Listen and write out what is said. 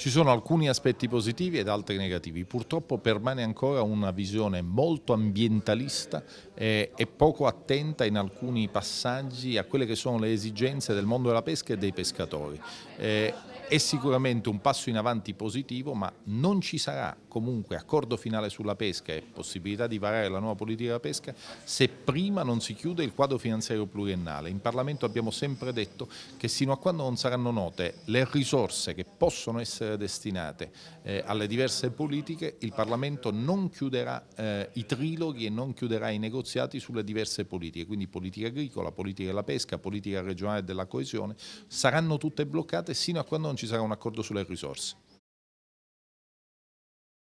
Ci sono alcuni aspetti positivi ed altri negativi. Purtroppo permane ancora una visione molto ambientalista eh, e, poco attenta in alcuni passaggi a quelle che sono le esigenze del mondo della pesca e dei pescatori. Eh, è sicuramente un passo in avanti positivo, ma non ci sarà comunque accordo finale sulla pesca e possibilità di varare la nuova politica della pesca se prima non si chiude il quadro finanziario pluriennale. In Parlamento abbiamo sempre detto che sino a quando non saranno note le risorse che possono essere essere destinate eh, alle diverse politiche, il Parlamento non chiuderà eh, i triloghi e non chiuderà i negoziati sulle diverse politiche, quindi politica agricola, politica della pesca, politica regionale della coesione, saranno tutte bloccate sino a quando non ci sarà un accordo sulle risorse.